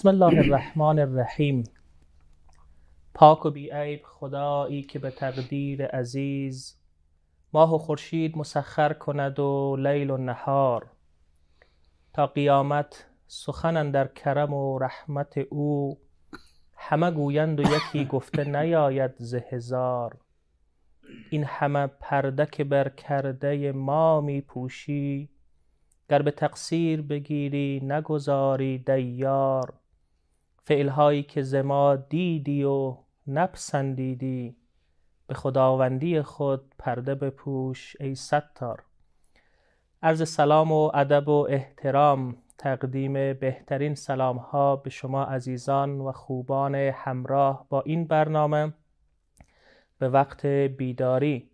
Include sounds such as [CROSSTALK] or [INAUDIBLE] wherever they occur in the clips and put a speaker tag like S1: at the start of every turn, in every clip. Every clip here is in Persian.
S1: بسم الله الرحمن الرحیم پاک و بیعیب خدایی که به تقدیر عزیز ماه و خورشید مسخر کند و لیل و نهار تا قیامت سخن در کرم و رحمت او همه گویند و یکی گفته نیاید ز هزار این همه پرده که بر کرده ما می پوشی گر به تقصیر بگیری نگذاری دیار فعلهایی که زما دیدی و نپسندیدی به خداوندی خود پرده بپوش ای ستار عرض سلام و ادب و احترام تقدیم بهترین سلام ها به شما عزیزان و خوبان همراه با این برنامه به وقت بیداری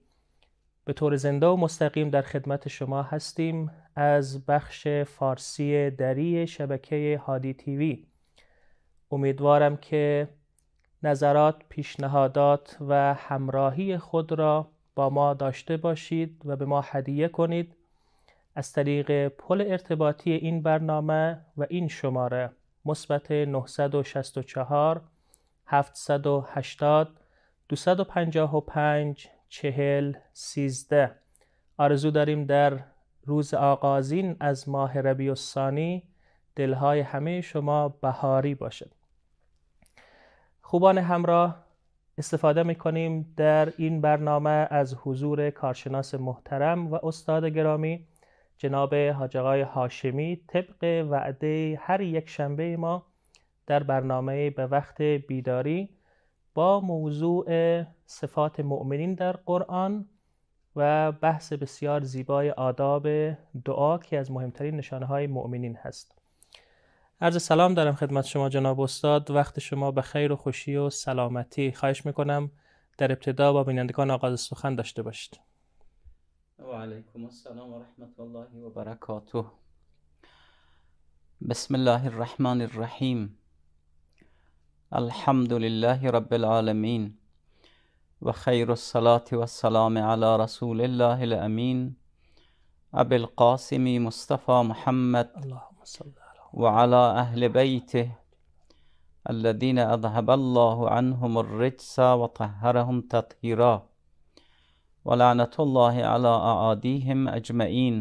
S1: به طور زنده و مستقیم در خدمت شما هستیم از بخش فارسی دری شبکه هادی تیوی امیدوارم که نظرات، پیشنهادات و همراهی خود را با ما داشته باشید و به ما هدیه کنید از طریق پل ارتباطی این برنامه و این شماره مثبت 964 780 255 40 13 آرزو داریم در روز آغازین از ماه ربیع الثانی دلهای همه شما بهاری باشد خوبان همراه استفاده می کنیم در این برنامه از حضور کارشناس محترم و استاد گرامی جناب حاجقای هاشمی طبق وعده هر یک شنبه ما در برنامه به وقت بیداری با موضوع صفات مؤمنین در قرآن و بحث بسیار زیبای آداب دعا که از مهمترین نشانه های مؤمنین هست عرض سلام دارم خدمت شما جناب استاد وقت شما به خیر و خوشی و سلامتی خواهش میکنم در ابتدا با بینندگان آغاز
S2: سخن داشته باشید و علیکم السلام و رحمت الله و برکاته بسم الله الرحمن الرحیم الحمد لله رب العالمین و خیر الصلاة والسلام على رسول الله الامین ابو القاسم مصطفی محمد اللهم صل وعلى أهل بيته الذين أذهب الله عنهم الرجس وطهرهم تطهيرا ولعنت الله على أعاديهم اجمعین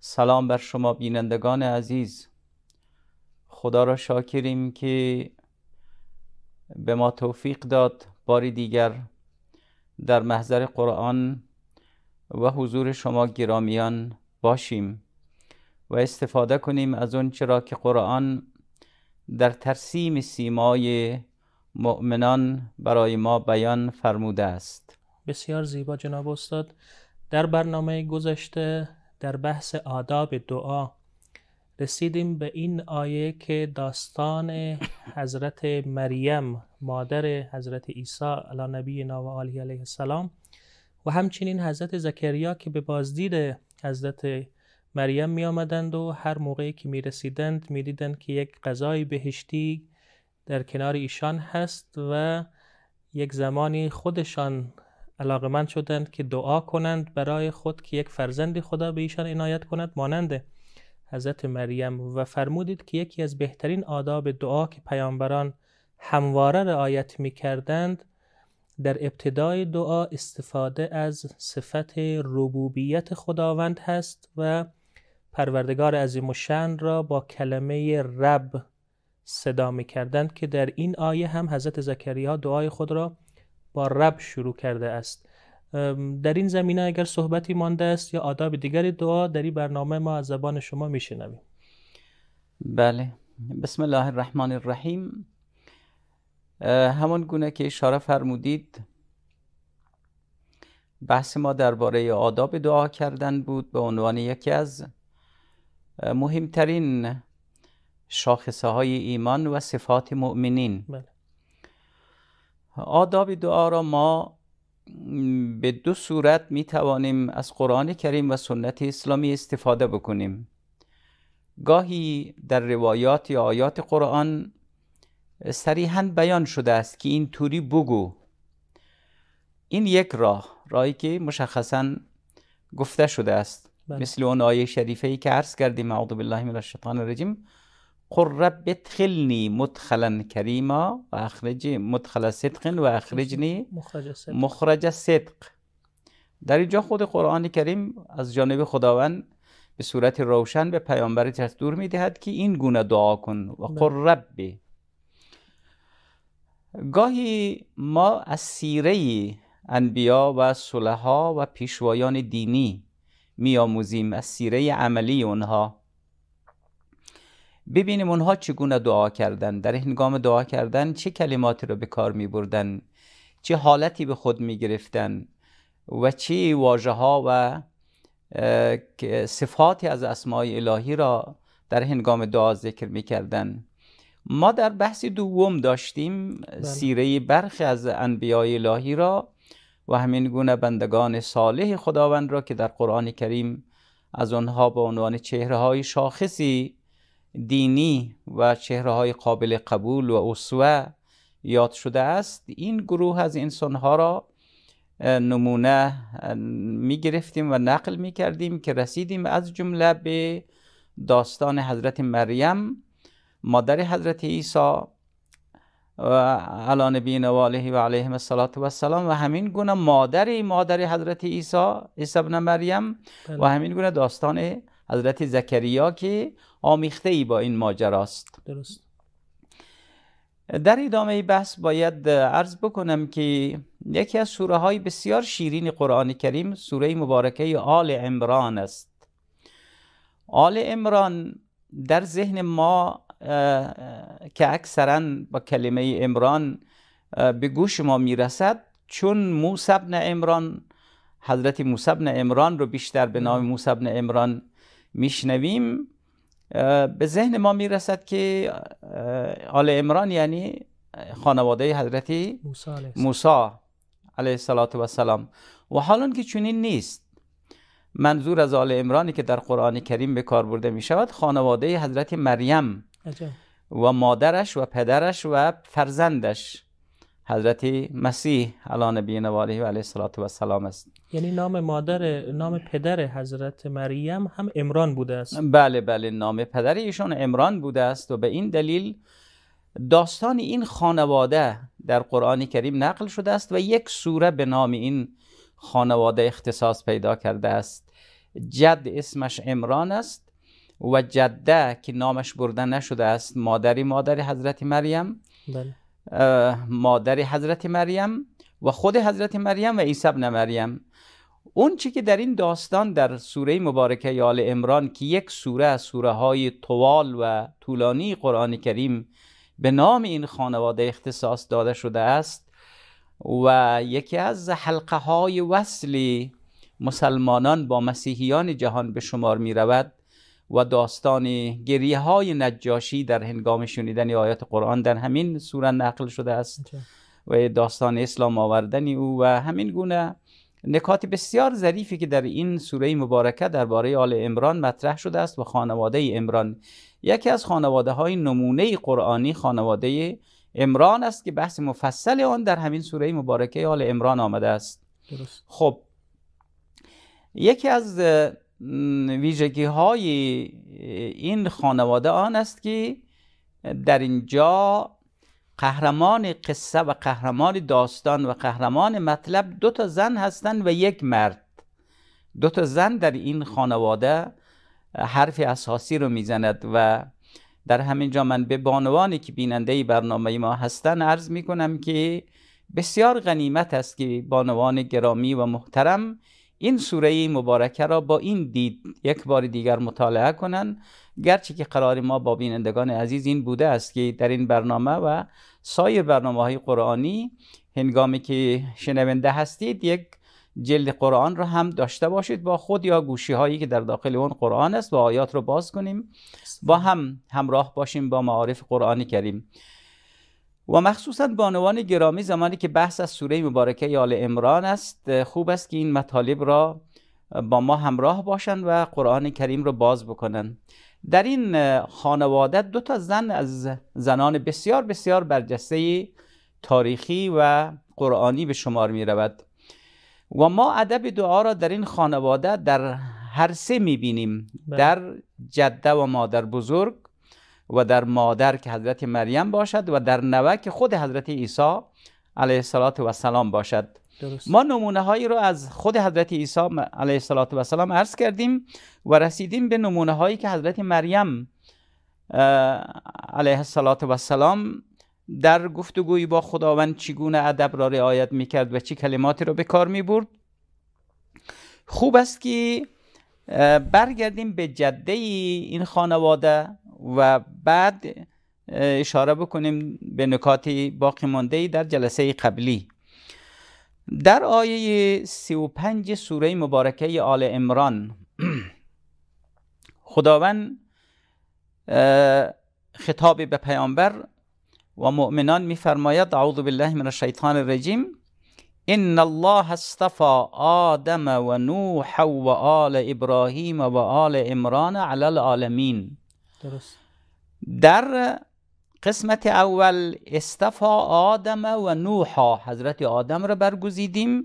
S2: سلام بر شما بینندگان عزیز خدا را شاکریم که به ما توفیق داد باری دیگر در محضر قرآن و حضور شما گرامیان باشیم و استفاده کنیم از اون چرا که قرآن در ترسیم سیمای مؤمنان برای ما بیان فرموده است
S1: بسیار زیبا جناب استاد در برنامه گذشته در بحث آداب دعا رسیدیم به این آیه که داستان حضرت مریم مادر حضرت عیسی علی نبی و علیه السلام و همچنین حضرت زکریا که به بازدید حضرت مریم می آمدند و هر موقعی که می رسیدند می دیدند که یک غذای بهشتی در کنار ایشان هست و یک زمانی خودشان علاقمند شدند که دعا کنند برای خود که یک فرزندی خدا به ایشان عنایت کند مانند حضرت مریم و فرمودید که یکی از بهترین آداب دعا که پیامبران همواره رعایت می کردند در ابتدای دعا استفاده از صفت ربوبیت خداوند هست و پروردگار عظیم و شن را با کلمه رب صدا می کردند که در این آیه هم حضرت زکریا دعای خود را با رب شروع کرده است در این زمینه اگر صحبتی مانده است یا آداب دیگری دعا در این برنامه ما از زبان شما می شنویم
S2: بله بسم الله الرحمن الرحیم همان گونه که اشاره فرمودید بحث ما درباره آداب دعا کردن بود به عنوان یکی از مهمترین شاخصه های ایمان و صفات مؤمنین بله. آداب دعا را ما به دو صورت می توانیم از قرآن کریم و سنت اسلامی استفاده بکنیم گاهی در روایات یا آیات قرآن صریحا بیان شده است که این طوری بگو این یک راه راهی که مشخصا گفته شده است بله. مثل اون آیه شریفه ای که عرض کردیم اعوذ بالله من الشیطان الرجیم قل رب ادخلنی مدخلا کریما و اخرج مدخل صدق و اخرجنی مخرج صدق در اینجا خود قرآن کریم از جانب خداوند به صورت روشن به پیامبر دستور میدهد که این گونه دعا کن و بله. قل رب گاهی ما از سیره انبیا و صلحا و پیشوایان دینی میآموزیم از سیره عملی اونها ببینیم اونها چگونه دعا کردن در هنگام دعا کردن چه کلماتی رو به کار می بردن چه حالتی به خود می گرفتن و چه واجه ها و صفاتی از اسمای الهی را در هنگام دعا ذکر می کردن ما در بحث دوم داشتیم بله. سیره برخی از انبیای الهی را و همین گونه بندگان صالح خداوند را که در قرآن کریم از آنها به عنوان چهره های شاخصی دینی و چهره های قابل قبول و اسوه یاد شده است این گروه از انسان ها را نمونه می گرفتیم و نقل می کردیم که رسیدیم از جمله به داستان حضرت مریم مادر حضرت عیسی و علان بین و علیه و السلام و همین گونه مادری مادر حضرت عیسی عیسی مریم و بله. همین گونه داستان حضرت زکریا که آمیخته ای با این ماجراست است در ادامه بحث باید عرض بکنم که یکی از سوره های بسیار شیرین قرآن کریم سوره مبارکه آل عمران است آل عمران در ذهن ما که اکثرا با کلمه امران به گوش ما میرسد چون موسی بن امران حضرت موسی بن امران رو بیشتر به نام موسی بن امران میشنویم به ذهن ما میرسد که آل امران یعنی خانواده حضرت موسی علیه السلام و حالا که چنین نیست منظور از آل امرانی که در قرآن کریم به کار برده می شود خانواده حضرت مریم و مادرش و پدرش و فرزندش حضرت مسیح علی نبی و علیه و و السلام است
S1: یعنی نام مادر نام پدر حضرت مریم
S2: هم عمران بوده است بله بله نام پدر ایشان عمران بوده است و به این دلیل داستان این خانواده در قرآن کریم نقل شده است و یک سوره به نام این خانواده اختصاص پیدا کرده است جد اسمش عمران است و جده که نامش برده نشده است مادری مادری حضرت مریم بله. مادر حضرت مریم و خود حضرت مریم و عیسی ابن مریم اون چی که در این داستان در سوره مبارکه آل امران که یک سوره از سوره های طوال و طولانی قرآن کریم به نام این خانواده اختصاص داده شده است و یکی از حلقه های وصل مسلمانان با مسیحیان جهان به شمار می رود و داستان گریه های نجاشی در هنگام شنیدن آیات قرآن در همین سوره نقل شده است و داستان اسلام آوردن او و همین گونه نکات بسیار ظریفی که در این سوره مبارکه درباره آل امران مطرح شده است و خانواده امران یکی از خانواده های نمونه قرآنی خانواده امران است که بحث مفصل آن در همین سوره مبارکه آل امران آمده است درست. خب یکی از ویژگی های این خانواده آن است که در اینجا قهرمان قصه و قهرمان داستان و قهرمان مطلب دو تا زن هستند و یک مرد دو تا زن در این خانواده حرف اساسی رو میزند و در همین جا من به بانوانی که بیننده برنامه ما هستند عرض می کنم که بسیار غنیمت است که بانوان گرامی و محترم این سوره مبارکه را با این دید یک بار دیگر مطالعه کنند گرچه که قرار ما با بینندگان عزیز این بوده است که در این برنامه و سایر برنامه های قرآنی هنگامی که شنونده هستید یک جلد قرآن را هم داشته باشید با خود یا گوشی هایی که در داخل اون قرآن است و آیات را باز کنیم با هم همراه باشیم با معارف قرآن کریم و مخصوصا بانوان گرامی زمانی که بحث از سوره مبارکه آل امران است خوب است که این مطالب را با ما همراه باشند و قرآن کریم را باز بکنند در این خانواده دو تا زن از زنان بسیار بسیار برجسته تاریخی و قرآنی به شمار می رود و ما ادب دعا را در این خانواده در هر سه می بینیم بله. در جده و مادر بزرگ و در مادر که حضرت مریم باشد و در نوک خود حضرت عیسی علیه السلام باشد ما نمونه هایی رو از خود حضرت عیسی علیه السلام عرض کردیم و رسیدیم به نمونه هایی که حضرت مریم علیه السلام در گفتگوی با خداوند چگونه ادب را رعایت می کرد و چه کلماتی را به کار می برد خوب است که برگردیم به جده این خانواده و بعد اشاره بکنیم به نکاتی باقی مانده در جلسه قبلی در آیه 35 سوره مبارکه آل عمران [CLEARS THROAT] خداوند خطاب به پیامبر و مؤمنان میفرماید اعوذ بالله من الشیطان الرجیم ان الله اصطفى آدم و نوح و آل ابراهیم و آل عمران علی العالمین درست در قسمت اول استفا آدم و نوحا حضرت آدم را برگزیدیم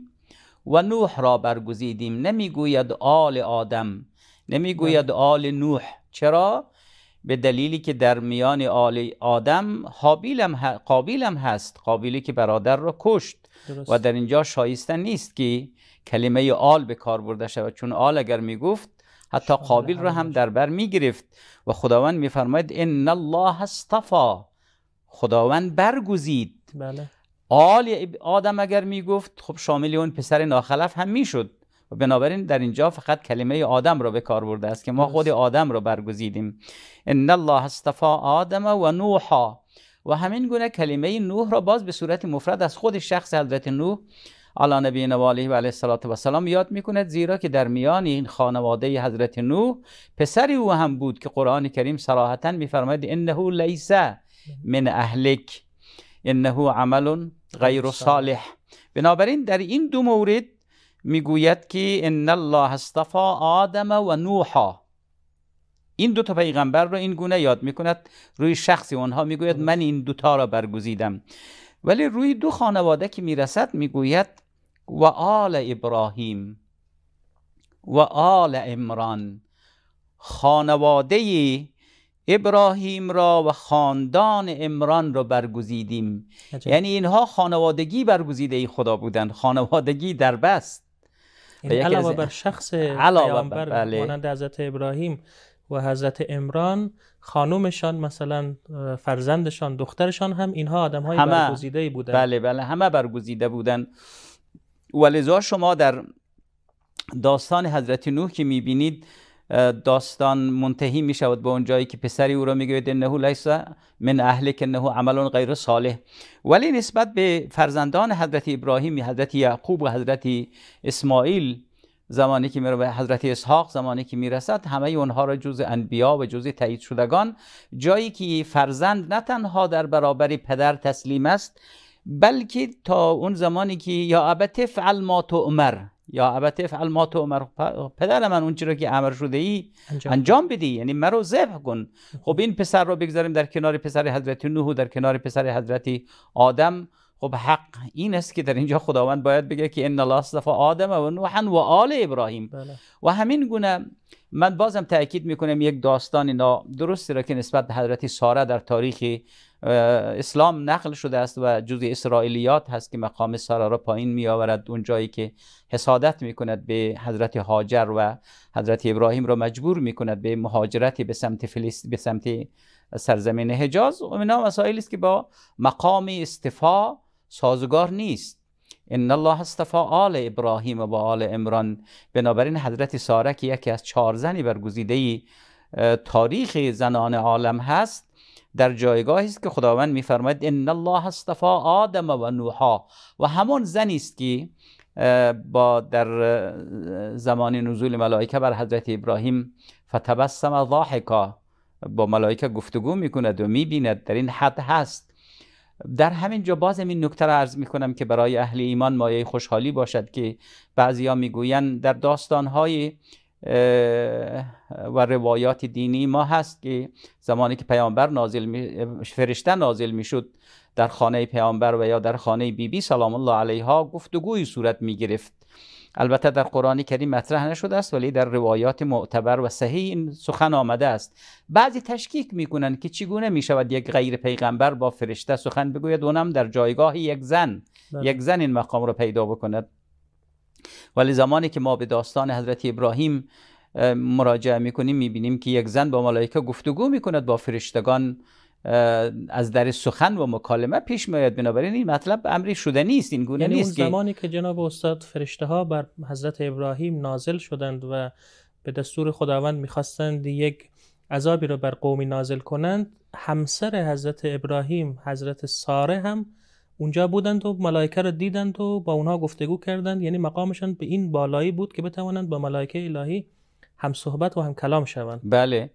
S2: و نوح را برگزیدیم نمیگوید آل آدم نمیگوید بله. آل نوح چرا؟ به دلیلی که در میان آل آدم حابیلم قابیلم هست قابیلی که برادر را کشت و در اینجا شایسته نیست که کلمه آل به کار برده شود چون آل اگر میگفت حتی قابل را هم در بر می گرفت و خداوند فرماید ان الله استفا خداوند برگزید بله. آل آدم اگر می گفت خب شامل اون پسر ناخلف هم میشد و بنابراین در اینجا فقط کلمه آدم را به کار برده است که ما خود آدم را برگزیدیم ان الله استفا آدم و نوحا و همین گونه کلمه نوح را باز به صورت مفرد از خود شخص حضرت نوح علی نبی و علیه و علیه و سلام یاد میکند زیرا که در میان این خانواده حضرت نوح پسری او هم بود که قرآن کریم صراحتا میفرماید انه لیس من اهلک انه عمل غیر صالح بنابراین در این دو مورد میگوید که ان الله اصطفی آدم و نوحا این دو تا پیغمبر را این گونه یاد میکند روی شخصی آنها میگوید من این دوتا را برگزیدم ولی روی دو خانواده که میرسد میگوید و آل ابراهیم و آل امران خانواده ابراهیم را و خاندان امران را برگزیدیم یعنی اینها خانوادگی برگزیده ای خدا بودند خانوادگی در بست یعنی علاوه بر شخص بر بله. مانند
S1: حضرت ابراهیم و حضرت امران خانومشان مثلا فرزندشان دخترشان هم اینها آدم های برگزیده بودند بله
S2: بله همه برگزیده بودند. ولذا شما در داستان حضرت نوح که میبینید داستان منتهی می شود به اون جایی که پسری او را میگوید انه لیسا من اهل که انه عمل غیر صالح ولی نسبت به فرزندان حضرت ابراهیم حضرت یعقوب و حضرت اسماعیل زمانی که به حضرت اسحاق زمانی که میرسد همه اونها را جز انبیا و جز تایید شدگان جایی که فرزند نه تنها در برابر پدر تسلیم است بلکه تا اون زمانی که یا ابت تفعل ما عمر یا ابت تفعل ما عمر خب، پدر من اون چرا که امر شده ای انجام, بدی یعنی مرا ذبح کن خب این پسر رو بگذاریم در کنار پسر حضرت نوح در کنار پسر حضرت آدم خب حق این است که در اینجا خداوند باید بگه که ان الله اصطفى آدم و نوحا و آل ابراهیم بله. و همین گونه من بازم تاکید میکنم یک داستان درستی را که نسبت به حضرت ساره در تاریخ اسلام نقل شده است و جزء اسرائیلیات هست که مقام ساره را پایین می آورد اون جایی که حسادت می کند به حضرت هاجر و حضرت ابراهیم را مجبور می کند به مهاجرت به سمت فلسطین به سمت سرزمین حجاز و اینا مسائلی است که با مقام استفا سازگار نیست ان الله استفا آل ابراهیم و آل عمران بنابراین حضرت ساره که یکی از چهار زنی برگزیده تاریخ زنان عالم هست در جایگاهی است که خداوند میفرماید ان الله استفا آدم و نوحا و همون زنی است که با در زمان نزول ملائکه بر حضرت ابراهیم فتبسم ضاحکا با ملائکه گفتگو میکند و میبیند در این حد هست در همین جا باز این نکته را عرض می کنم که برای اهل ایمان مایه خوشحالی باشد که می میگویند در های و روایات دینی ما هست که زمانی که پیامبر نازل می فرشته نازل میشد در خانه پیامبر و یا در خانه بیبی بی سلام الله علیها گفتگوی صورت می گرفت البته در قرآن کریم مطرح نشده است ولی در روایات معتبر و صحیح این سخن آمده است بعضی تشکیک میکنند که چگونه شود یک غیر پیغمبر با فرشته سخن بگوید اونم در جایگاه یک زن بله. یک زن این مقام رو پیدا بکند ولی زمانی که ما به داستان حضرت ابراهیم مراجعه میکنیم میبینیم که یک زن با ملائکه گفتگو میکند با فرشتگان از در سخن و مکالمه پیش میاد بنابراین این مطلب امری شده نیست این گونه یعنی نیست اون
S1: زمانی که جناب استاد فرشته ها بر حضرت ابراهیم نازل شدند و به دستور خداوند میخواستند یک عذابی را بر قومی نازل کنند همسر حضرت ابراهیم حضرت ساره هم اونجا بودند و ملائکه را دیدند و با اونها گفتگو کردند یعنی مقامشان به این بالایی بود که بتوانند با ملائکه الهی هم صحبت و هم کلام شوند
S2: بله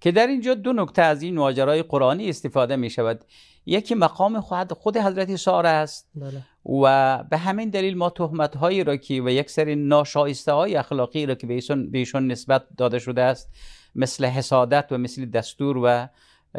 S2: که در اینجا دو نکته از این ماجرای قرآنی استفاده می شود یکی مقام خود, خود حضرت ساره است بله. و به همین دلیل ما تهمت هایی را که و یک سری ناشایسته های اخلاقی را که به ایشون, نسبت داده شده است مثل حسادت و مثل دستور و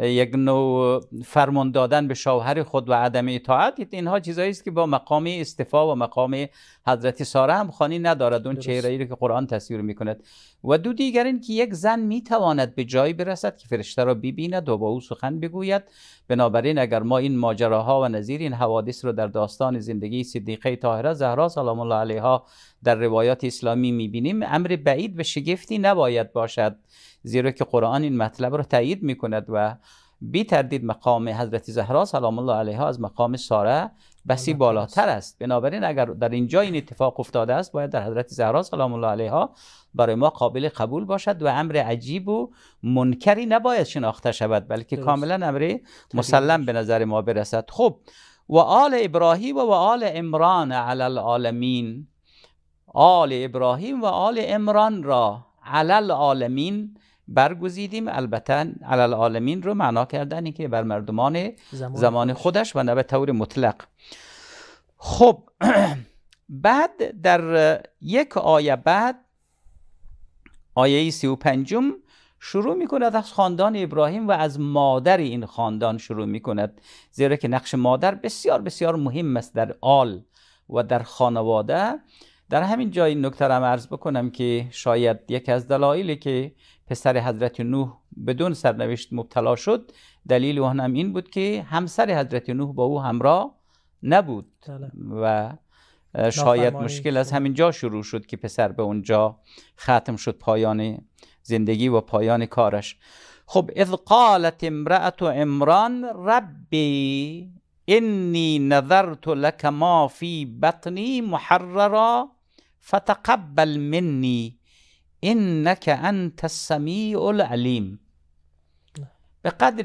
S2: یک نوع فرمان دادن به شوهر خود و عدم اطاعت اینها چیزایی است که با مقام استفا و مقام حضرت ساره هم خانی ندارد اون چهره ای که قرآن تصویر میکند و دو دیگر این که یک زن میتواند به جایی برسد که فرشته را ببیند و با او سخن بگوید بنابراین اگر ما این ماجراها و نظیر این حوادث رو در داستان زندگی صدیقه طاهره زهرا سلام الله علیها در روایات اسلامی میبینیم امر بعید و شگفتی نباید باشد زیرا که قرآن این مطلب را تایید می کند و بی تردید مقام حضرت زهرا سلام الله علیها از مقام ساره بسی بالاتر است بنابراین اگر در اینجا این اتفاق افتاده است باید در حضرت زهرا سلام الله علیها برای ما قابل قبول باشد و امر عجیب و منکری نباید شناخته شود بلکه کاملا امر مسلم به نظر ما برسد خب و آل ابراهیم و آل عمران علال آلمین آل ابراهیم و آل عمران را علی العالمین برگزیدیم البته علالعالمین رو معنا کردن که بر مردمان زمان, خودش و نه طور مطلق خب [CLEARS THROAT] بعد در یک آیه بعد آیه سی و پنجم شروع می کند از خاندان ابراهیم و از مادر این خاندان شروع می کند زیرا که نقش مادر بسیار بسیار مهم است در آل و در خانواده در همین جای نکته را عرض بکنم که شاید یک از دلایلی که پسر حضرت نوح بدون سرنوشت مبتلا شد دلیل اون هم این بود که همسر حضرت نوح با او همراه نبود بله. و شاید مشکل از همین جا شروع شد که پسر به اونجا ختم شد پایان زندگی و پایان کارش خب اذ قالت امرأت عمران ربی انی نظرت لك ما فی بطنی محررا فتقبل منی انک انت السمیع العلیم به قدر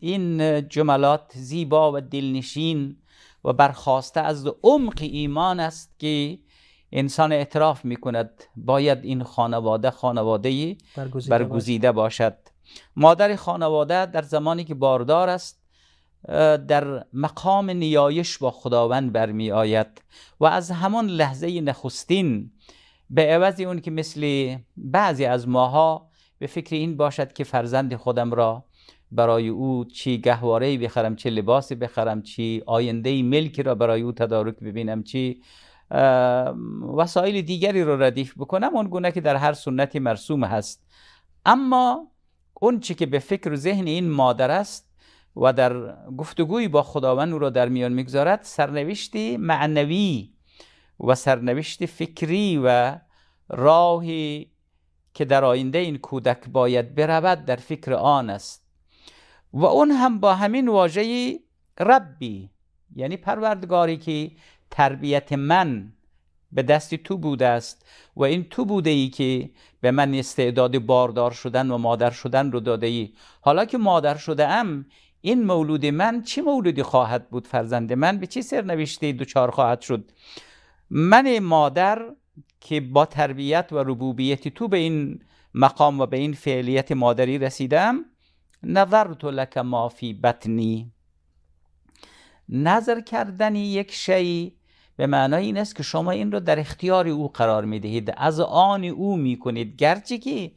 S2: این جملات زیبا و دلنشین و برخواسته از عمق ایمان است که انسان اعتراف می کند باید این خانواده خانواده برگزیده باشد مادر خانواده در زمانی که باردار است در مقام نیایش با خداوند برمی آید و از همان لحظه نخستین به عوض اون که مثل بعضی از ماها به فکر این باشد که فرزند خودم را برای او چی گهواره بخرم چه لباسی بخرم چی آینده ملکی را برای او تدارک ببینم چی وسایل دیگری را ردیف بکنم اون گونه که در هر سنت مرسوم هست اما اون چی که به فکر و ذهن این مادر است و در گفتگوی با خداوند او را در میان میگذارد سرنوشتی معنوی و سرنوشت فکری و راهی که در آینده این کودک باید برود در فکر آن است و اون هم با همین واژه ربی یعنی پروردگاری که تربیت من به دست تو بوده است و این تو بوده ای که به من استعداد باردار شدن و مادر شدن رو داده ای حالا که مادر شده ام این مولود من چه مولودی خواهد بود فرزند من به چه سرنوشتی دوچار خواهد شد من مادر که با تربیت و ربوبیت تو به این مقام و به این فعلیت مادری رسیدم تو لک ما فی بطنی نظر کردن یک شی به معنای این است که شما این رو در اختیار او قرار میدهید از آن او میکنید گرچه که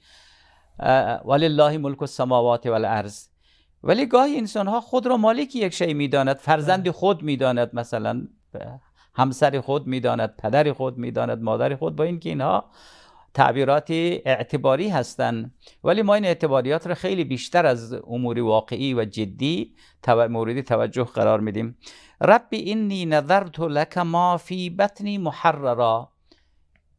S2: ولله ملک السماوات والارض ولی گاهی انسان ها خود را مالک یک شی میداند فرزند بله. خود میداند مثلا همسر خود میداند پدر خود میداند مادر خود با اینکه اینها تعبیراتی اعتباری هستند ولی ما این اعتباریات را خیلی بیشتر از امور واقعی و جدی مورد توجه قرار میدیم ربی اینی نظرت لک ما فی بطنی محررا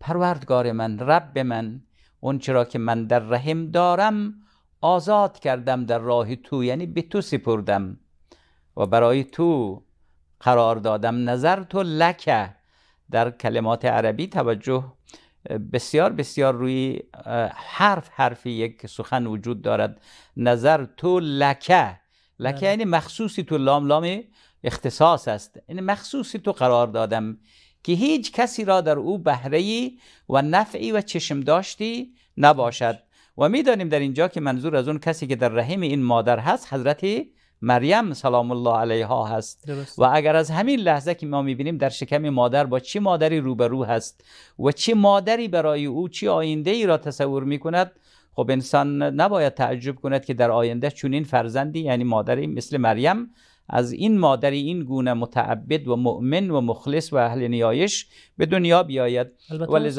S2: پروردگار من رب من اون چرا که من در رحم دارم آزاد کردم در راه تو یعنی به تو سپردم و برای تو قرار دادم نظر تو لکه در کلمات عربی توجه بسیار بسیار روی حرف حرفی یک سخن وجود دارد نظر تو لکه لکه بله. یعنی مخصوصی تو لام لام اختصاص است این یعنی مخصوصی تو قرار دادم که هیچ کسی را در او بهره و نفعی و چشم داشتی نباشد و میدانیم در اینجا که منظور از اون کسی که در رحم این مادر هست حضرت مریم سلام الله علیها هست و اگر از همین لحظه که ما میبینیم در شکم مادر با چه مادری روبرو هست و چه مادری برای او چه آینده ای را تصور میکند خب انسان نباید تعجب کند که در آینده چنین فرزندی یعنی مادری مثل مریم از این مادری این گونه متعبد و مؤمن و مخلص و اهل نیایش به دنیا بیاید البته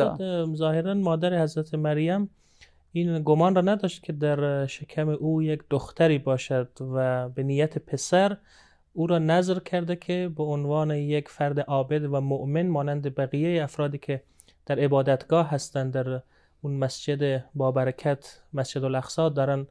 S1: ظاهرا مادر حضرت مریم این گمان را نداشت که در شکم او یک دختری باشد و به نیت پسر او را نظر کرده که به عنوان یک فرد عابد و مؤمن مانند بقیه افرادی که در عبادتگاه هستند در اون مسجد بابرکت مسجد الاقصا دارن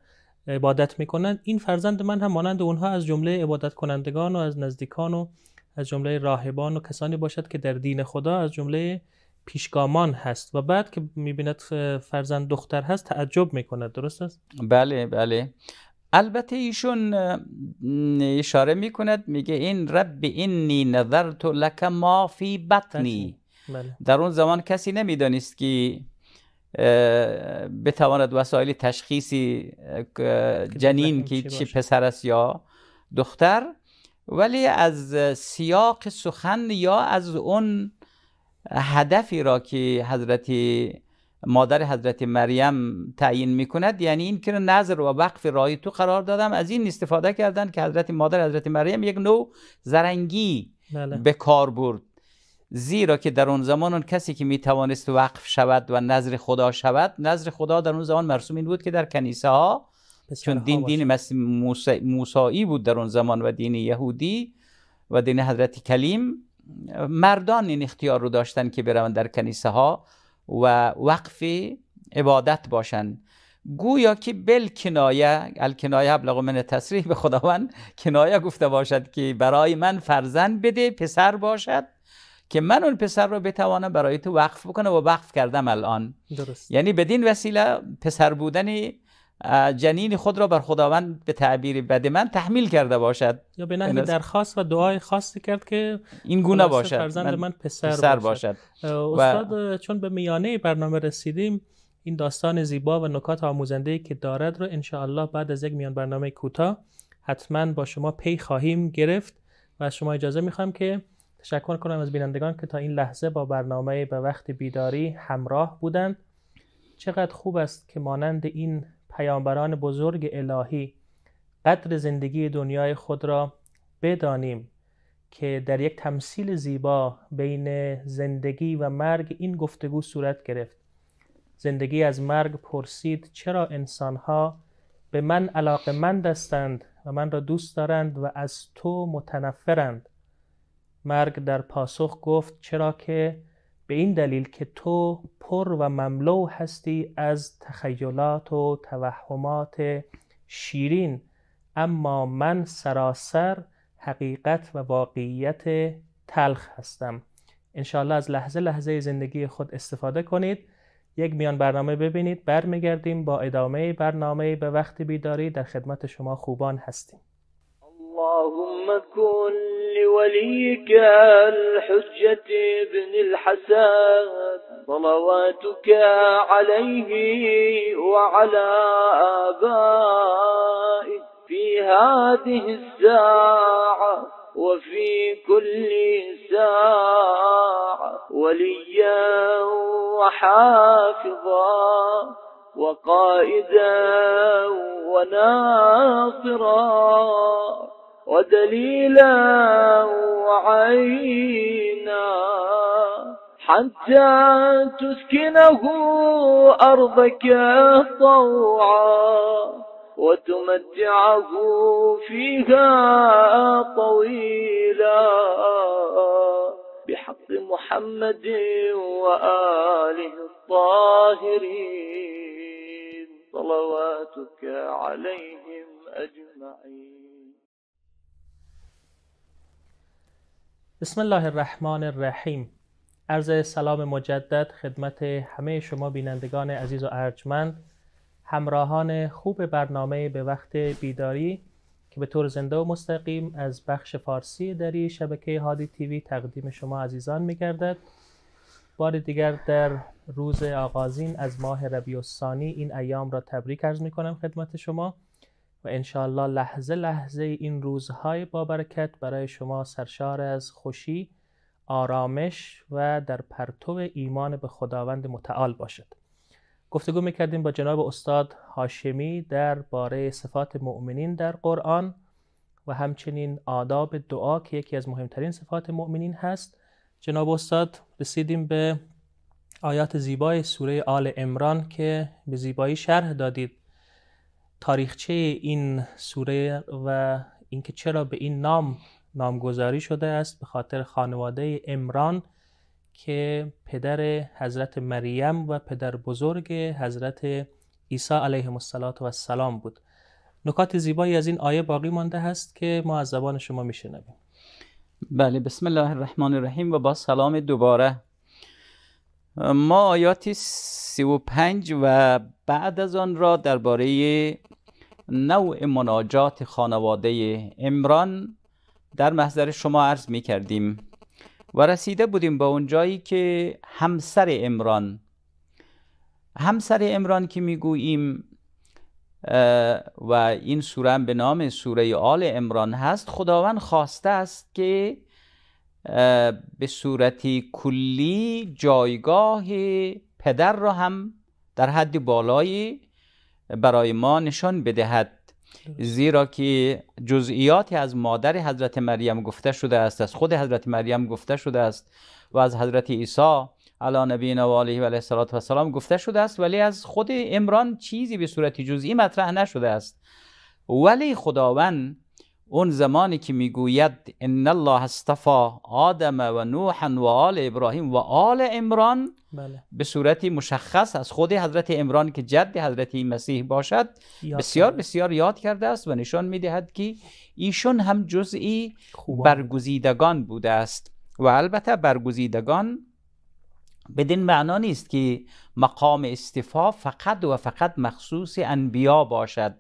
S1: عبادت میکنند این فرزند من هم مانند اونها از جمله عبادت کنندگان و از نزدیکان و از جمله راهبان و کسانی باشد که در دین خدا از جمله پیشگامان هست و بعد که میبیند فرزند دختر هست تعجب میکند درست است؟
S2: بله بله البته ایشون اشاره میکند میگه این رب اینی نظرت لک ما فی بطنی بله. بله. در اون زمان کسی نمیدانست که بتواند وسایل تشخیصی جنین که چی پسر است یا دختر ولی از سیاق سخن یا از اون هدفی را که حضرت مادر حضرت مریم تعیین میکند یعنی این که نظر و وقف رای تو قرار دادم از این استفاده کردن که حضرت مادر حضرت مریم یک نوع زرنگی بله. به کار برد زیرا که در اون زمان اون کسی که توانست وقف شود و نظر خدا شود نظر خدا در اون زمان مرسوم این بود که در کنیسه ها چون دین دین موسایی بود در اون زمان و دین یهودی و دین حضرت کلیم مردان این اختیار رو داشتن که برون در کنیسه ها و وقف عبادت باشن گویا که بل کنایه الکنایه ابلغ من تصریح به خداوند کنایه گفته باشد که برای من فرزند بده پسر باشد که من اون پسر رو بتوانم برای تو وقف بکنم و وقف کردم الان درست. یعنی بدین وسیله پسر بودنی جنین خود را بر خداوند به تعبیر بد من تحمیل کرده باشد یا به نحوی درخواست و دعای خاصی کرد که این گونه باشد فرزند من, پسر, پسر, باشد, استاد
S1: چون به میانه برنامه رسیدیم این داستان زیبا و نکات آموزنده که دارد رو الله بعد از یک میان برنامه کوتاه حتما با شما پی خواهیم گرفت و از شما اجازه میخوام که تشکر کنم از بینندگان که تا این لحظه با برنامه به وقت بیداری همراه بودند چقدر خوب است که مانند این پیامبران بزرگ الهی قدر زندگی دنیای خود را بدانیم که در یک تمثیل زیبا بین زندگی و مرگ این گفتگو صورت گرفت زندگی از مرگ پرسید چرا انسانها به من علاقه مند هستند و من را دوست دارند و از تو متنفرند مرگ در پاسخ گفت چرا که به این دلیل که تو پر و مملو هستی از تخیلات و توهمات شیرین اما من سراسر حقیقت و واقعیت تلخ هستم انشاءالله از لحظه لحظه زندگی خود استفاده کنید یک میان برنامه ببینید برمیگردیم با ادامه برنامه به وقت بیداری در خدمت شما خوبان هستیم اللهم كن لوليك الحجة ابن الحسن صلواتك عليه وعلى آبائه في هذه الساعة وفي كل ساعة وليا وحافظا وقائدا وناصرا ودليلا وعينا حتى تسكنه أرضك طوعا وتمتعه فيها طويلا بحق محمد وآله الطاهرين صلواتك عليهم
S2: أجمعين
S1: بسم الله الرحمن الرحیم عرض سلام مجدد خدمت همه شما بینندگان عزیز و ارجمند همراهان خوب برنامه به وقت بیداری که به طور زنده و مستقیم از بخش فارسی دری شبکه هادی تیوی تقدیم شما عزیزان میگردد بار دیگر در روز آغازین از ماه ربیع الثانی این ایام را تبریک عرض می کنم خدمت شما و انشاءالله لحظه لحظه این روزهای بابرکت برای شما سرشار از خوشی آرامش و در پرتو ایمان به خداوند متعال باشد گفتگو میکردیم با جناب استاد هاشمی در باره صفات مؤمنین در قرآن و همچنین آداب دعا که یکی از مهمترین صفات مؤمنین هست جناب استاد رسیدیم به آیات زیبای سوره آل امران که به زیبایی شرح دادید تاریخچه این سوره و اینکه چرا به این نام نامگذاری شده است به خاطر خانواده امران که پدر حضرت مریم و پدر بزرگ حضرت عیسی علیه السلام بود نکات زیبایی از این آیه باقی مانده هست که ما از زبان شما میشنویم
S2: بله بسم الله الرحمن الرحیم و با سلام دوباره ما آیات 35 و بعد از آن را درباره نوع مناجات خانواده امران در محضر شما عرض می کردیم و رسیده بودیم به اون جایی که همسر امران همسر امران که می گوییم و این سوره به نام سوره آل عمران هست خداوند خواسته است که به صورتی کلی جایگاه پدر را هم در حد بالایی برای ما نشان بدهد زیرا که جزئیاتی از مادر حضرت مریم گفته شده است از خود حضرت مریم گفته شده است و از حضرت عیسی علی نبی و علیه و علیه و گفته شده است ولی از خود عمران چیزی به صورت جزئی مطرح نشده است ولی خداوند اون زمانی که میگوید ان الله استفا آدم و نوحا و آل ابراهیم و آل عمران بله. به صورتی مشخص از خود حضرت عمران که جد حضرت مسیح باشد بسیار بسیار یاد کرده است و نشان میدهد که ایشون هم جزئی برگزیدگان بوده است و البته برگزیدگان بدین معنا نیست که مقام استفا فقط و فقط مخصوص انبیا باشد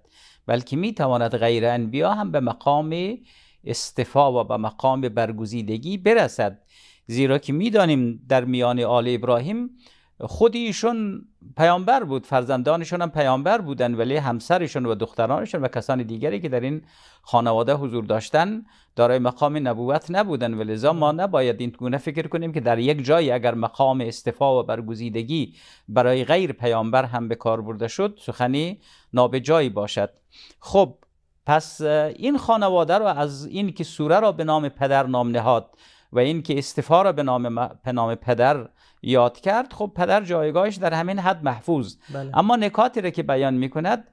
S2: بلکه می تواند غیر انبیا هم به مقام استفا و به مقام برگزیدگی برسد زیرا که میدانیم در میان آل ابراهیم خود ایشون پیامبر بود فرزندانشون هم پیامبر بودن ولی همسرشون و دخترانشون و کسان دیگری که در این خانواده حضور داشتن دارای مقام نبوت نبودن ولی زا ما نباید این گونه فکر کنیم که در یک جایی اگر مقام استفا و برگزیدگی برای غیر پیامبر هم به کار برده شد سخنی نابجایی باشد خب پس این خانواده رو از این که سوره را به نام پدر نام نهاد و این که استفا را به به نام پدر یاد کرد خب پدر جایگاهش در همین حد محفوظ بله. اما نکاتی را که بیان میکند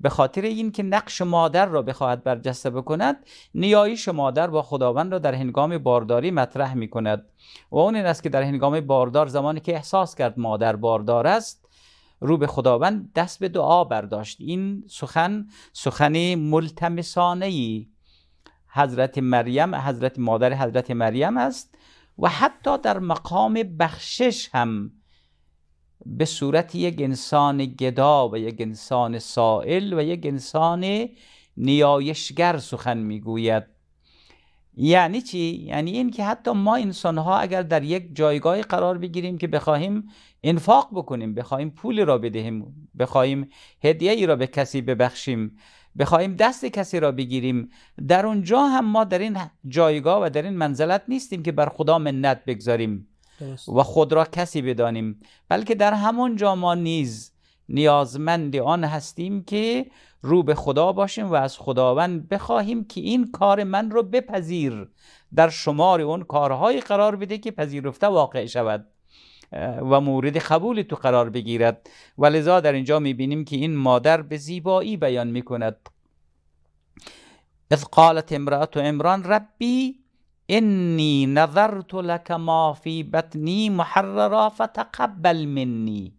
S2: به خاطر اینکه نقش مادر را بخواهد برجسته بکند نیایش مادر با خداوند را در هنگام بارداری مطرح می کند و اون این است که در هنگام باردار زمانی که احساس کرد مادر باردار است رو به خداوند دست به دعا برداشت این سخن سخنی ملتمسانه حضرت مریم حضرت مادر حضرت مریم است و حتی در مقام بخشش هم به صورت یک انسان گدا و یک انسان سائل و یک انسان نیایشگر سخن میگوید یعنی چی؟ یعنی این که حتی ما انسان ها اگر در یک جایگاه قرار بگیریم که بخواهیم انفاق بکنیم بخواهیم پول را بدهیم بخواهیم هدیه ای را به کسی ببخشیم بخواهیم دست کسی را بگیریم در اونجا هم ما در این جایگاه و در این منزلت نیستیم که بر خدا منت بگذاریم و خود را کسی بدانیم بلکه در همون ما نیز نیازمند آن هستیم که رو به خدا باشیم و از خداوند بخواهیم که این کار من رو بپذیر در شمار اون کارهای قرار بده که پذیرفته واقع شود و مورد قبول تو قرار بگیرد و در اینجا میبینیم که این مادر به زیبایی بیان میکند اذ قالت و امران ربی انی نظرت لک ما فی بطنی محررا فتقبل منی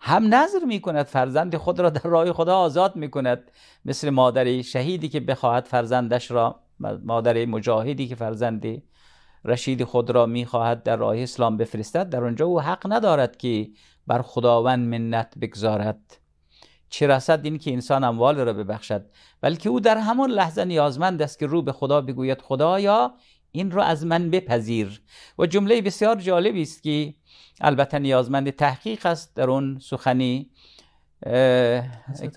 S2: هم نظر می کند فرزند خود را در راه خدا آزاد می کند مثل مادر شهیدی که بخواهد فرزندش را مادر مجاهدی که فرزندی رشید خود را میخواهد در راه اسلام بفرستد در آنجا او حق ندارد که بر خداوند منت بگذارد چه رسد این که انسان اموال را ببخشد بلکه او در همان لحظه نیازمند است که رو به خدا بگوید خدایا این را از من بپذیر و جمله بسیار جالبی است که البته نیازمند تحقیق است در اون سخنی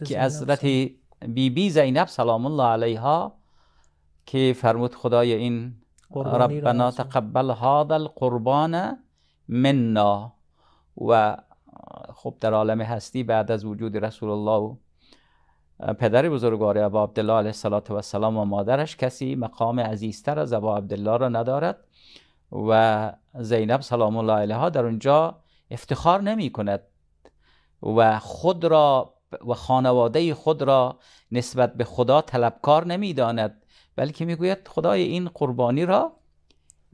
S2: که حضرت بیبی بی زینب سلام الله علیها که فرمود خدای این ربنا تقبل هذا القربان منا و خب در عالم هستی بعد از وجود رسول الله پدر بزرگوار ابا عبدالله علیه السلام و مادرش کسی مقام عزیزتر از ابا عبدالله را ندارد و زینب سلام الله علیها در اونجا افتخار نمی کند و خود را و خانواده خود را نسبت به خدا طلبکار نمیداند بلکه میگوید خدای این قربانی را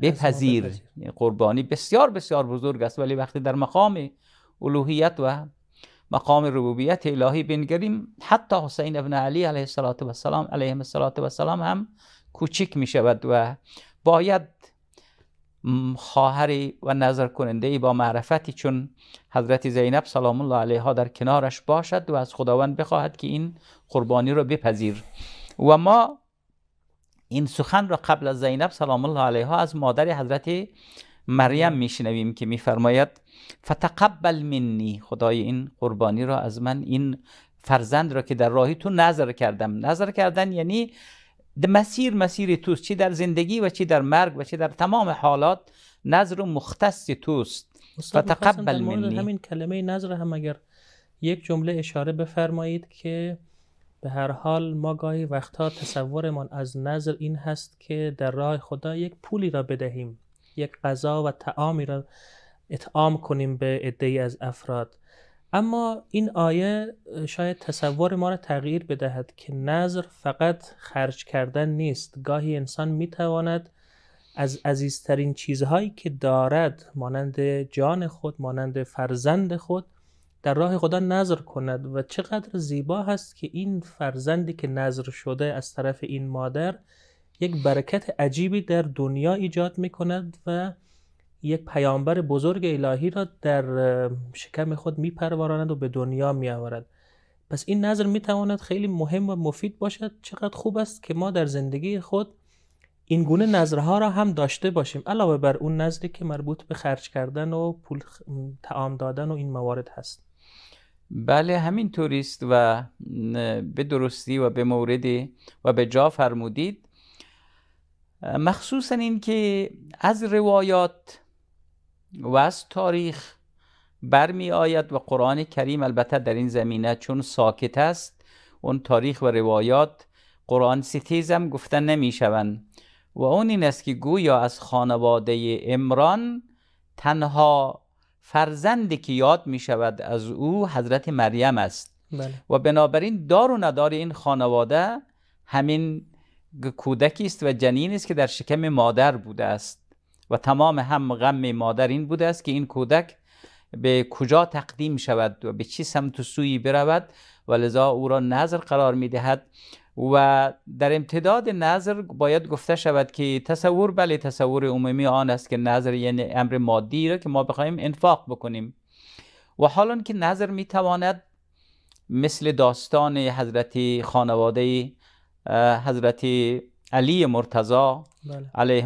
S2: بپذیر یعنی قربانی بسیار بسیار بزرگ است ولی وقتی در مقام الوهیت و مقام ربوبیت الهی بنگریم حتی حسین ابن علی علیه السلام علیه السلام هم کوچک می شود و باید خواهری و نظر کننده ای با معرفتی چون حضرت زینب سلام الله علیها در کنارش باشد و از خداوند بخواهد که این قربانی را بپذیر و ما این سخن را قبل از زینب سلام الله علیها از مادر حضرت مریم میشنویم که میفرماید فتقبل منی خدای این قربانی را از من این فرزند را که در راهی تو نظر کردم نظر کردن یعنی مسیر مسیر توست چی در زندگی و چی در مرگ و چی در تمام حالات نظر مختص توست فتقبل منی همین
S1: کلمه نظر هم اگر یک جمله اشاره بفرمایید که به هر حال ما گاهی وقتها تصورمان از نظر این هست که در راه خدا یک پولی را بدهیم یک غذا و تعامی را اطعام کنیم به عدهای از افراد اما این آیه شاید تصور ما را تغییر بدهد که نظر فقط خرج کردن نیست گاهی انسان میتواند از عزیزترین چیزهایی که دارد مانند جان خود مانند فرزند خود در راه خدا نظر کند و چقدر زیبا هست که این فرزندی که نظر شده از طرف این مادر یک برکت عجیبی در دنیا ایجاد می کند و یک پیامبر بزرگ الهی را در شکم خود می پروراند و به دنیا می آورد پس این نظر می تواند خیلی مهم و مفید باشد چقدر خوب است که ما در زندگی خود این گونه نظرها را هم داشته باشیم علاوه بر اون نظری که مربوط به خرچ کردن و پول تعام دادن و این موارد هست
S2: بله همین توریست و به درستی و به مورد و به جا فرمودید مخصوصا این که از روایات و از تاریخ برمی آید و قرآن کریم البته در این زمینه چون ساکت است اون تاریخ و روایات قرآن ستیزم گفتن نمی شوند و اون این است که گویا از خانواده امران تنها فرزندی که یاد می شود از او حضرت مریم است بله. و بنابراین دار و ندار این خانواده همین کودکی است و جنین است که در شکم مادر بوده است و تمام هم غم مادر این بوده است که این کودک به کجا تقدیم شود و به چی سمت و سویی برود و لذا او را نظر قرار می و در امتداد نظر باید گفته شود که تصور بله تصور عمومی آن است که نظر یعنی امر مادی را که ما بخوایم انفاق بکنیم و حالا که نظر میتواند مثل داستان حضرت خانواده حضرت علی مرتضا بله. علیه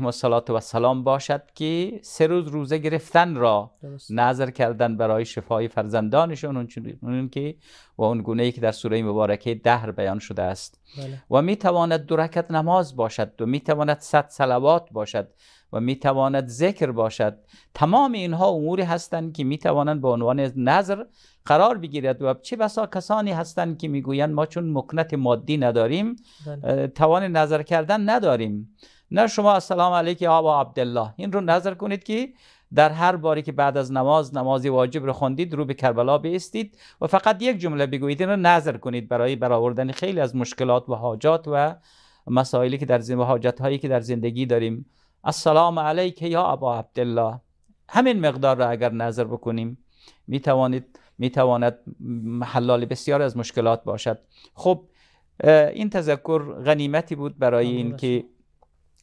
S2: و سلام باشد که سه روز روزه گرفتن را نظر کردن برای شفای فرزندانشون اون که و اون گونه ای که در سوره مبارکه دهر بیان شده است بله. و می تواند درکت نماز باشد و می تواند صد صلوات باشد و می تواند ذکر باشد تمام اینها اموری هستند که می توانند به عنوان نظر قرار بگیرد و چه بسا کسانی هستند که میگویند ما چون مکنت مادی نداریم بله. توان نظر کردن نداریم نه شما السلام علیکم آبا عبدالله این رو نظر کنید که در هر باری که بعد از نماز نمازی واجب رو خوندید رو به کربلا بیستید و فقط یک جمله بگویید این رو نظر کنید برای برآوردن خیلی از مشکلات و حاجات و مسائلی که در زندگی حاجت هایی که در زندگی داریم السلام علیکم یا ابا عبدالله همین مقدار را اگر نظر بکنیم می توانید میتواند حلال بسیار از مشکلات باشد خب این تذکر غنیمتی بود برای این که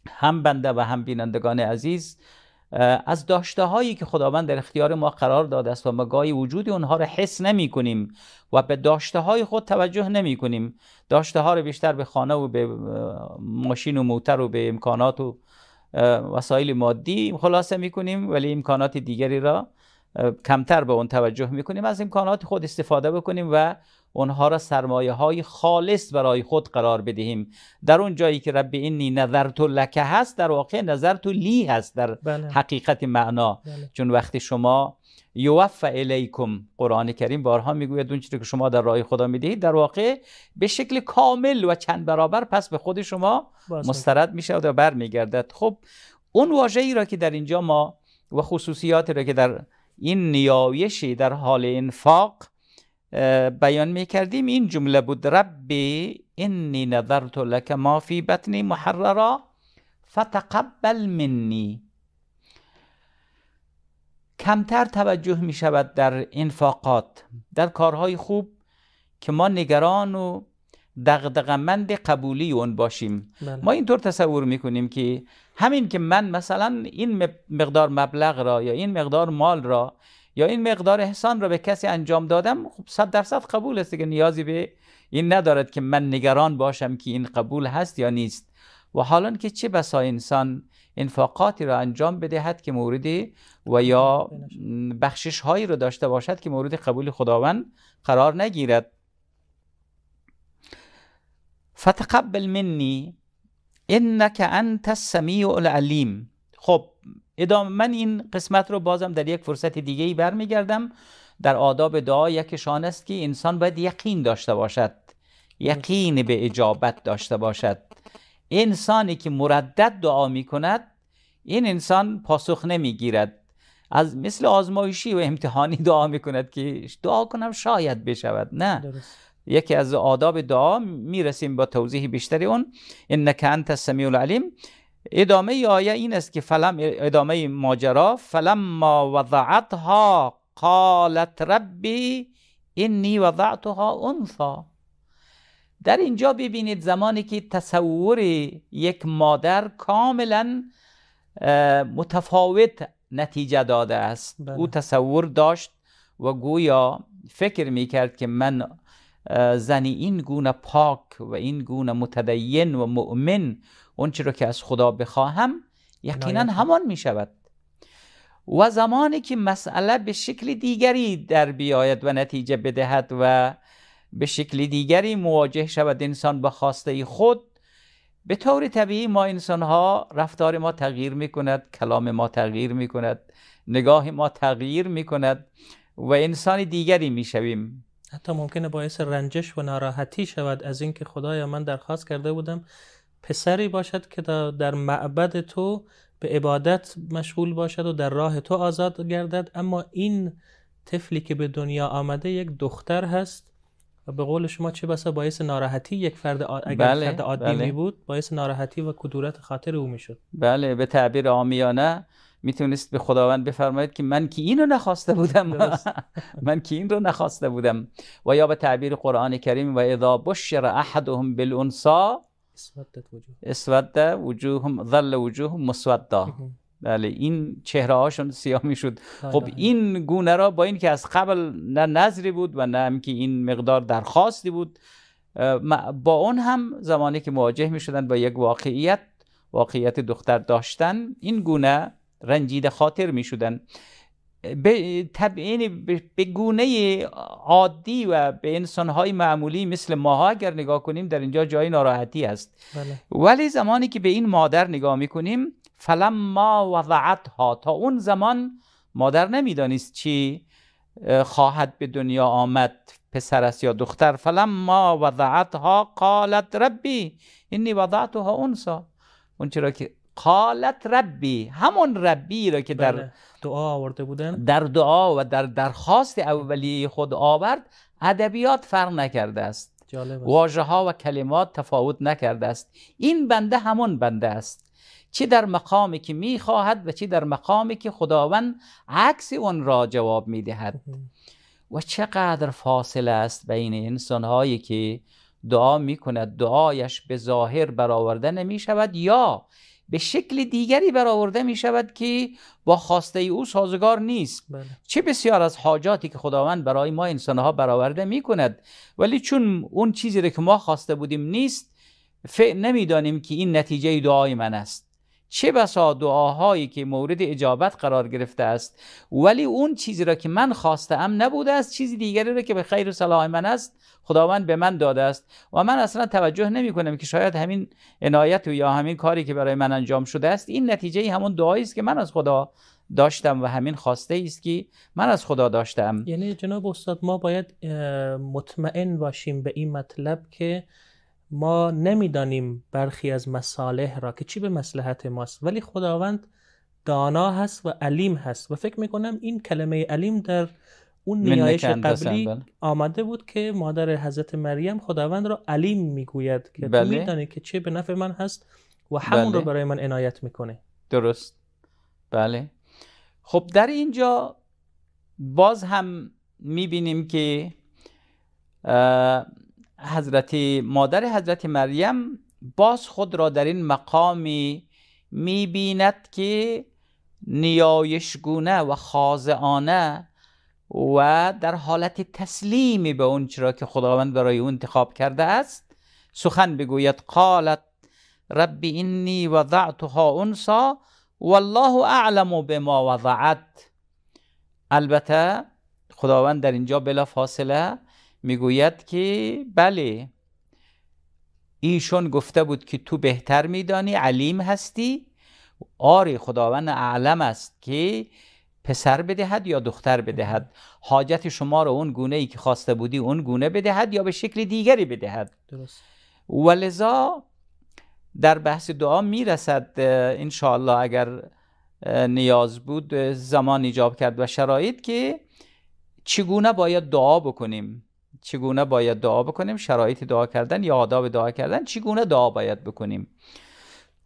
S2: هم بنده و هم بینندگان عزیز از داشته هایی که خداوند در اختیار ما قرار داده است و ما گاهی وجود اونها را حس نمی کنیم و به داشته های خود توجه نمی کنیم داشته ها رو بیشتر به خانه و به ماشین و موتر و به امکانات و وسایل مادی خلاصه می کنیم ولی امکانات دیگری را کمتر به اون توجه میکنیم از امکانات خود استفاده بکنیم و اونها را سرمایه های خالص برای خود قرار بدهیم در اون جایی که رب اینی نظر تو لکه هست در واقع نظر تو لی هست در بله. حقیقت معنا بله. چون وقتی شما یوفا الیکم قرآن کریم بارها میگوید اون چیزی که شما در راه خدا میدهید در واقع به شکل کامل و چند برابر پس به خود شما مسترد میشود و برمیگردد خب اون واژه‌ای را که در اینجا ما و خصوصیاتی را که در این نیایشی در حال انفاق بیان می کردیم این جمله بود ربی انی نظرت لک ما فی بطنی محررا فتقبل منی کمتر توجه می شود در انفاقات در کارهای خوب که ما نگران و دغدغمند قبولی اون باشیم بله. ما اینطور تصور میکنیم که همین که من مثلا این مقدار مبلغ را یا این مقدار مال را یا این مقدار احسان را به کسی انجام دادم خب صد درصد قبول است که نیازی به این ندارد که من نگران باشم که این قبول هست یا نیست و حالا که چه بسا انسان انفاقاتی را انجام بدهد که مورد و یا بخشش هایی را داشته باشد که مورد قبول خداوند قرار نگیرد فتقبل منی انک انت السمیع العلیم خب ادامه من این قسمت رو بازم در یک فرصت دیگه ای برمیگردم در آداب دعا یکشان است که انسان باید یقین داشته باشد یقین به اجابت داشته باشد انسانی که مردد دعا می کند این انسان پاسخ نمیگیرد از مثل آزمایشی و امتحانی دعا می کند که دعا کنم شاید بشود نه یکی از آداب دعا میرسیم با توضیح بیشتری اون انک انت السمیع العلیم ادامه آیه این است که فلم ادامه ماجرا ما وضعتها قالت ربی اینی وضعتها انثا در اینجا ببینید زمانی که تصور یک مادر کاملا متفاوت نتیجه داده است بله. او تصور داشت و گویا فکر میکرد که من زنی این گونه پاک و این گونه متدین و مؤمن اونچه رو که از خدا بخواهم یقینا همان می شود و زمانی که مسئله به شکل دیگری در بیاید و نتیجه بدهد و به شکل دیگری مواجه شود انسان به خواسته خود به طور طبیعی ما انسان ها رفتار ما تغییر می کند کلام ما تغییر می کند نگاه ما تغییر می کند و انسان دیگری می شویم
S1: حتی ممکنه باعث رنجش و ناراحتی شود از اینکه خدایا من درخواست کرده بودم پسری باشد که در معبد تو به عبادت مشغول باشد و در راه تو آزاد گردد اما این طفلی که به دنیا آمده یک دختر هست و به قول شما چه بسا باعث ناراحتی یک فرد اگر بله، عادی بله. بود باعث ناراحتی و کدورت خاطر او میشد
S2: بله به تعبیر آمیانه میتونست به خداوند بفرماید که من که این رو نخواسته بودم [LAUGHS] من که این رو نخواسته بودم و یا به تعبیر قرآن کریم و اذا بشر احدهم بالانسا اسودت وجوههم ظل وجوههم مسودا بله این چهره هاشون سیاه میشد آره. خب این گونه را با این که از قبل نه نظری بود و نه هم که این مقدار درخواستی بود با اون هم زمانی که مواجه می شدن با یک واقعیت واقعیت دختر داشتن این گونه رنجیده خاطر می شدن یعنی به به گونه عادی و به های معمولی مثل ماها اگر نگاه کنیم در اینجا جای ناراحتی است بله. ولی زمانی که به این مادر نگاه میکنیم وضعت وضعتها تا اون زمان مادر نمیدانست چی خواهد به دنیا آمد پسر است یا دختر وضعت وضعتها قالت ربی اینی وضعتها اونسا اون چرا که قالت ربی همون ربی را که در بله. دعا آورده بودن در دعا و در درخواست اولیه خود آورد ادبیات فرق نکرده است واژه ها و کلمات تفاوت نکرده است این بنده همون بنده است چی در مقامی که میخواهد و چی در مقامی که خداوند عکس اون را جواب میدهد و چقدر فاصله است بین انسان هایی که دعا کند دعایش به ظاهر برآورده نمی شود یا به شکل دیگری برآورده می شود که با خواسته او سازگار نیست بله. چه بسیار از حاجاتی که خداوند برای ما انسانها برآورده می کند ولی چون اون چیزی که ما خواسته بودیم نیست فعل نمیدانیم که این نتیجه دعای من است چه بسا دعاهایی که مورد اجابت قرار گرفته است ولی اون چیزی را که من خواسته ام نبوده است چیزی دیگری را که به خیر و صلاح من است خداوند به من داده است و من اصلا توجه نمی کنم که شاید همین عنایت یا همین کاری که برای من انجام شده است این نتیجه همون دعایی است که من از خدا داشتم و همین خواسته است که من از خدا داشتم
S1: یعنی جناب استاد ما باید مطمئن باشیم به این مطلب که ما نمیدانیم برخی از مصالح را که چی به مسلحت ماست ولی خداوند دانا هست و علیم هست و فکر میکنم این کلمه علیم در اون نیایش قبلی بله. آمده بود که مادر حضرت مریم خداوند را علیم
S2: میگوید که بله. میدانی
S1: که چه به نفع من هست و همون بله. رو برای من عنایت میکنه
S2: درست بله خب در اینجا باز هم میبینیم که حضرت مادر حضرت مریم باز خود را در این مقامی میبیند که نیایشگونه و خاضعانه و در حالت تسلیمی به اون چرا که خداوند برای او انتخاب کرده است سخن بگوید قالت ربی اینی وضعتها انسا والله اعلم بما وضعت البته خداوند در اینجا بلا فاصله میگوید که بله ایشون گفته بود که تو بهتر میدانی علیم هستی آری خداوند اعلم است که پسر بدهد یا دختر بدهد حاجت شما را اون گونه ای که خواسته بودی اون گونه بدهد یا به شکل دیگری بدهد درست در بحث دعا میرسد انشاءالله اگر نیاز بود زمان ایجاب کرد و شرایط که چگونه باید دعا بکنیم چگونه باید دعا بکنیم شرایط دعا کردن یا آداب دعا کردن چگونه دعا باید بکنیم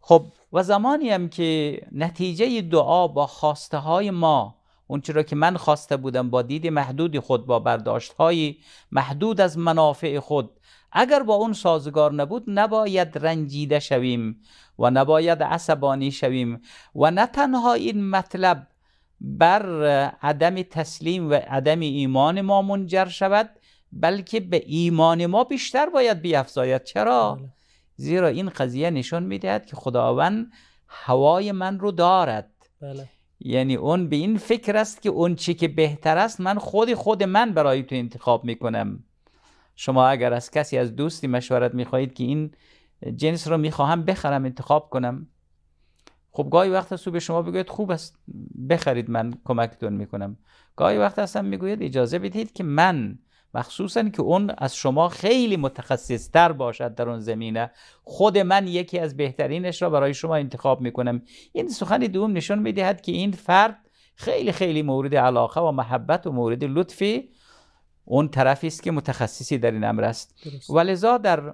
S2: خب و زمانی هم که نتیجه دعا با خواسته های ما اون چرا که من خواسته بودم با دید محدود خود با برداشت های محدود از منافع خود اگر با اون سازگار نبود نباید رنجیده شویم و نباید عصبانی شویم و نه تنها این مطلب بر عدم تسلیم و عدم ایمان ما منجر شود بلکه به ایمان ما بیشتر باید بیافزاید چرا بله. زیرا این قضیه نشان میدهد که خداوند هوای من رو دارد بله. یعنی اون به این فکر است که اون چی که بهتر است من خود خود من برای تو انتخاب میکنم شما اگر از کسی از دوستی مشورت میخواهید که این جنس رو میخواهم بخرم انتخاب کنم خب گاهی وقت است به شما بگوید خوب است بخرید من کمکتون میکنم گاهی وقت هستم میگوید اجازه بدهید که من مخصوصا که اون از شما خیلی متخصص تر باشد در اون زمینه خود من یکی از بهترینش را برای شما انتخاب میکنم این سخن دوم نشون میدهد که این فرد خیلی خیلی مورد علاقه و محبت و مورد لطفی اون طرفی است که متخصصی در این امر است ولذا در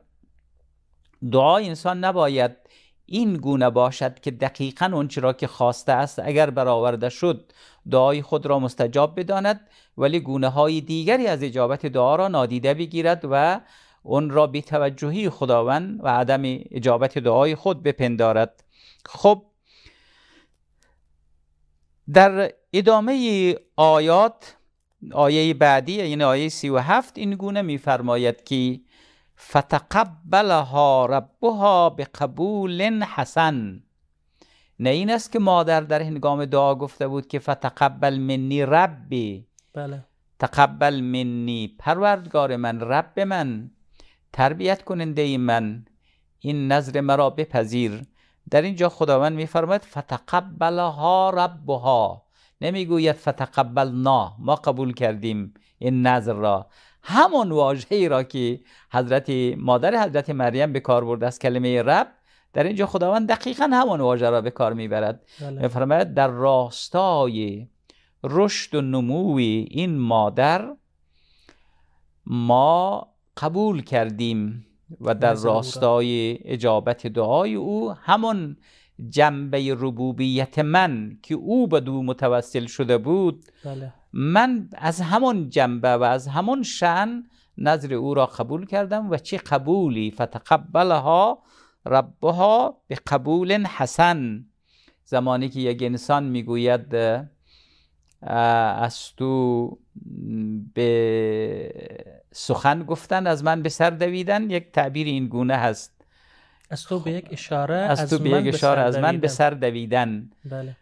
S2: دعا انسان نباید این گونه باشد که دقیقا آنچه را که خواسته است اگر برآورده شد دعای خود را مستجاب بداند ولی گونه های دیگری از اجابت دعا را نادیده بگیرد و اون را بی توجهی خداوند و عدم اجابت دعای خود بپندارد خب در ادامه آیات آیه بعدی یعنی آیه سی و هفت این گونه میفرماید که فتقبلها ربها به قبول حسن نه این است که مادر در هنگام دعا گفته بود که فتقبل منی ربی بله تقبل منی پروردگار من رب من تربیت کننده من این نظر مرا بپذیر در اینجا خداوند میفرماید فتقبلها ربها نمیگوید فتقبلنا ما قبول کردیم این نظر را همان واژه ای را که حضرت مادر حضرت مریم به کار برده از کلمه رب در اینجا خداوند دقیقا همان واژه را به کار میبرد بله. میفرماید در راستای رشد و نموی این مادر ما قبول کردیم و در راستای اجابت دعای او همان جنبه ربوبیت من که او به دو متوسل شده بود بله. من از همان جنبه و از همان شن نظر او را قبول کردم و چه قبولی فتقبلها ربها به قبول حسن زمانی که یک انسان میگوید از تو به سخن گفتن از من به سر دویدن یک تعبیر این گونه هست از تو به یک اشاره از, تو به یک اشاره از من به سر دویدن بله.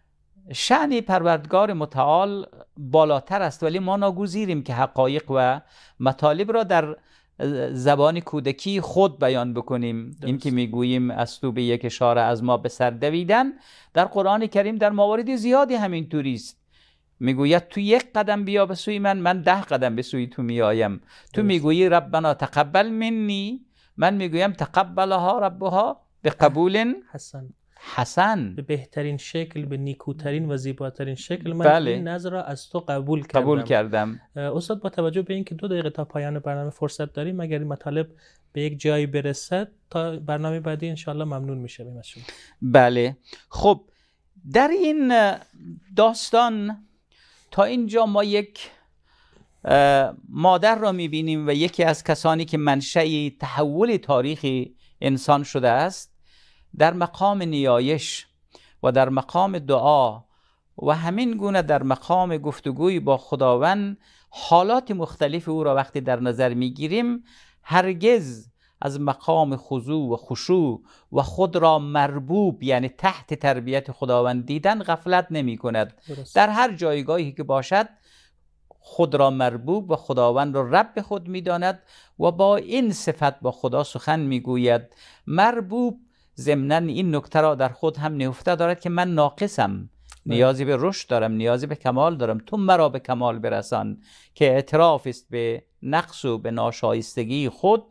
S2: شعن پروردگار متعال بالاتر است ولی ما ناگزیریم که حقایق و مطالب را در زبان کودکی خود بیان بکنیم این که میگوییم از تو به یک اشاره از ما به سر دویدن در قرآن کریم در موارد زیادی همین است میگوید تو یک قدم بیا به سوی من من ده قدم به سوی تو میایم. تو میگویی ربنا تقبل منی من میگویم تقبلها ربها به قبول حسن حسن به بهترین شکل
S1: به نیکوترین و زیباترین شکل من بله. این نظر را از تو قبول کردم قبول کردم استاد با توجه به اینکه دو دقیقه تا پایان برنامه فرصت داریم اگر این مطالب به یک جایی برسد تا برنامه بعدی انشالله ممنون میشویم از
S2: بله خب در این داستان تا اینجا ما یک مادر را میبینیم و یکی از کسانی که منشأ تحول تاریخی انسان شده است در مقام نیایش و در مقام دعا و همین گونه در مقام گفتگوی با خداوند حالات مختلف او را وقتی در نظر میگیریم هرگز از مقام خضوع و خشوع و خود را مربوب یعنی تحت تربیت خداوند دیدن غفلت نمی کند در هر جایگاهی که باشد خود را مربوب و خداوند را رب خود میداند و با این صفت با خدا سخن می گوید مربوب ضمنا این نکته را در خود هم نهفته دارد که من ناقصم بله. نیازی به رشد دارم نیازی به کمال دارم تو مرا به کمال برسان که اعتراف است به نقص و به ناشایستگی خود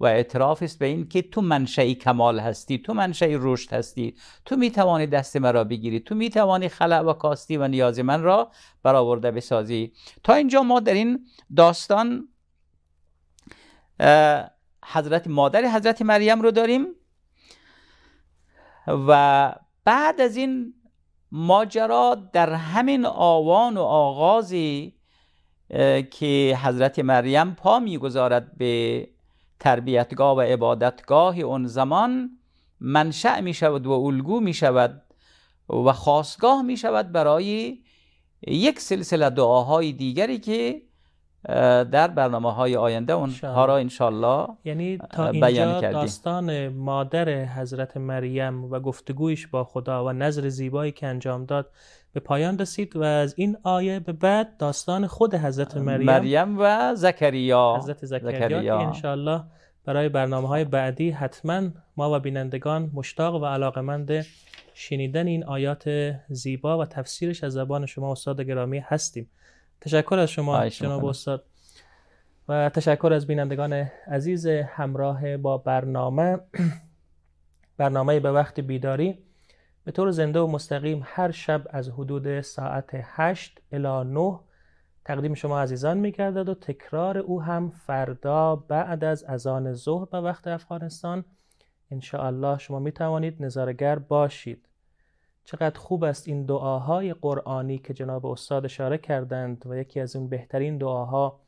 S2: و اعتراف است به این که تو منشأ کمال هستی تو منشأ رشد هستی تو می توانی دست مرا بگیری تو می توانی خلع و کاستی و نیاز من را برآورده بسازی تا اینجا ما در این داستان حضرت مادر حضرت مریم رو داریم و بعد از این ماجرا در همین آوان و آغازی که حضرت مریم پا میگذارد به تربیتگاه و عبادتگاه اون زمان منشأ می شود و الگو می شود و خواستگاه می شود برای یک سلسله دعاهای دیگری که در برنامه های آینده اونها را انشالله یعنی تا اینجا داستان
S1: مادر حضرت مریم و گفتگویش با خدا و نظر زیبایی که انجام داد به پایان رسید و از این آیه به بعد داستان خود حضرت مریم مریم و زکریا حضرت زکریا, زکریا. انشالله برای برنامه های بعدی حتما ما و بینندگان مشتاق و علاقمند شنیدن این آیات زیبا و تفسیرش از زبان شما استاد گرامی هستیم تشکر از شما جناب استاد و تشکر از بینندگان عزیز همراه با برنامه [CLEARS THROAT] برنامه به وقت بیداری به طور زنده و مستقیم هر شب از حدود ساعت 8 الی 9 تقدیم شما عزیزان میگردد و تکرار او هم فردا بعد از اذان ظهر به وقت افغانستان ان الله شما می توانید نظارگر باشید چقدر خوب است این دعاهای قرآنی که جناب استاد اشاره کردند و یکی از اون بهترین دعاها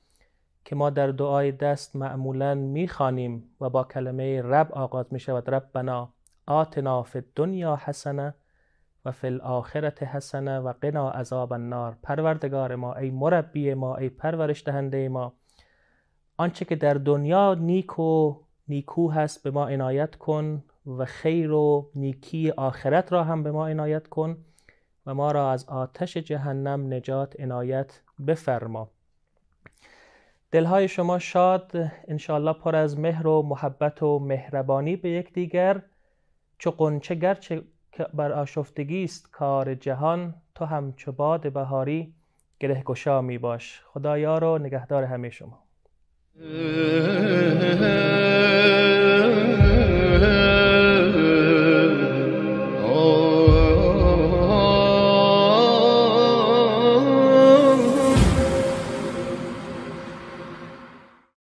S1: که ما در دعای دست معمولا میخوانیم و با کلمه رب آغاز می شود بنا آتنا فی دنیا حسنه و فی الاخرت حسنه و قنا عذاب النار پروردگار ما ای مربی ما ای پرورش دهنده ما آنچه که در دنیا نیک و نیکو هست به ما عنایت کن و خیر و نیکی آخرت را هم به ما عنایت کن و ما را از آتش جهنم نجات عنایت بفرما دلهای شما شاد انشاءالله پر از مهر و محبت و مهربانی به یکدیگر چو قنچه گرچه بر آشفتگی است کار جهان تو هم چو باد بهاری گرهگشا می باش خدایا رو نگهدار همه شما [LAUGHS]